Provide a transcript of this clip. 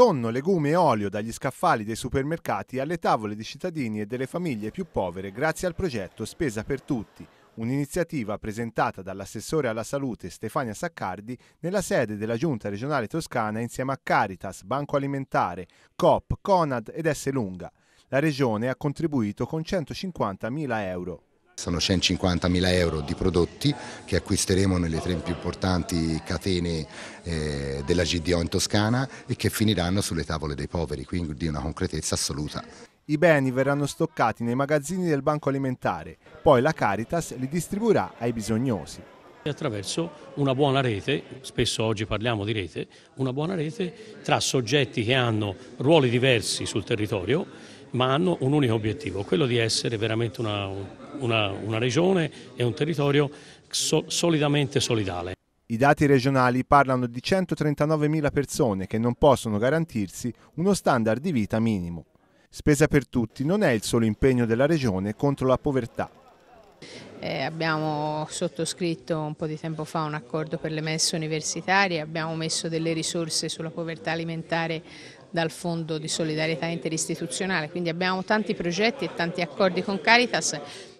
tonno, legume e olio dagli scaffali dei supermercati alle tavole di cittadini e delle famiglie più povere grazie al progetto Spesa per Tutti, un'iniziativa presentata dall'assessore alla salute Stefania Saccardi nella sede della Giunta regionale toscana insieme a Caritas, Banco Alimentare, Coop, Conad ed S. Lunga. La regione ha contribuito con 150.000 euro. Sono 150.000 euro di prodotti che acquisteremo nelle tre più importanti catene eh, della GDO in Toscana e che finiranno sulle tavole dei poveri, quindi di una concretezza assoluta. I beni verranno stoccati nei magazzini del Banco Alimentare, poi la Caritas li distribuirà ai bisognosi attraverso una buona rete, spesso oggi parliamo di rete, una buona rete tra soggetti che hanno ruoli diversi sul territorio ma hanno un unico obiettivo, quello di essere veramente una, una, una regione e un territorio so, solidamente solidale. I dati regionali parlano di 139.000 persone che non possono garantirsi uno standard di vita minimo. Spesa per tutti non è il solo impegno della regione contro la povertà. Eh, abbiamo sottoscritto un po' di tempo fa un accordo per le messe universitarie, abbiamo messo delle risorse sulla povertà alimentare dal Fondo di solidarietà interistituzionale, quindi abbiamo tanti progetti e tanti accordi con Caritas